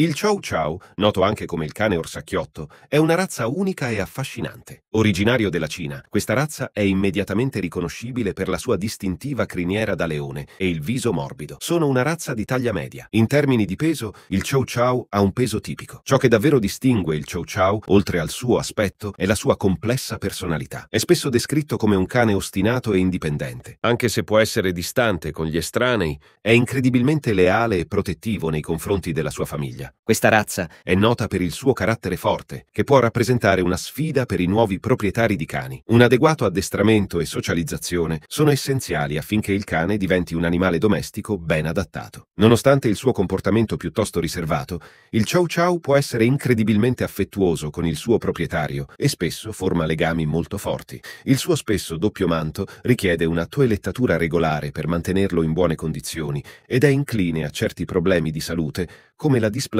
Il Chow Chow, noto anche come il cane orsacchiotto, è una razza unica e affascinante. Originario della Cina, questa razza è immediatamente riconoscibile per la sua distintiva criniera da leone e il viso morbido. Sono una razza di taglia media. In termini di peso, il Chow Chow ha un peso tipico. Ciò che davvero distingue il Chow Chow, oltre al suo aspetto, è la sua complessa personalità. È spesso descritto come un cane ostinato e indipendente. Anche se può essere distante con gli estranei, è incredibilmente leale e protettivo nei confronti della sua famiglia. Questa razza è nota per il suo carattere forte, che può rappresentare una sfida per i nuovi proprietari di cani. Un adeguato addestramento e socializzazione sono essenziali affinché il cane diventi un animale domestico ben adattato. Nonostante il suo comportamento piuttosto riservato, il Chow Chow può essere incredibilmente affettuoso con il suo proprietario e spesso forma legami molto forti. Il suo spesso doppio manto richiede una toelettatura regolare per mantenerlo in buone condizioni ed è incline a certi problemi di salute come la displasia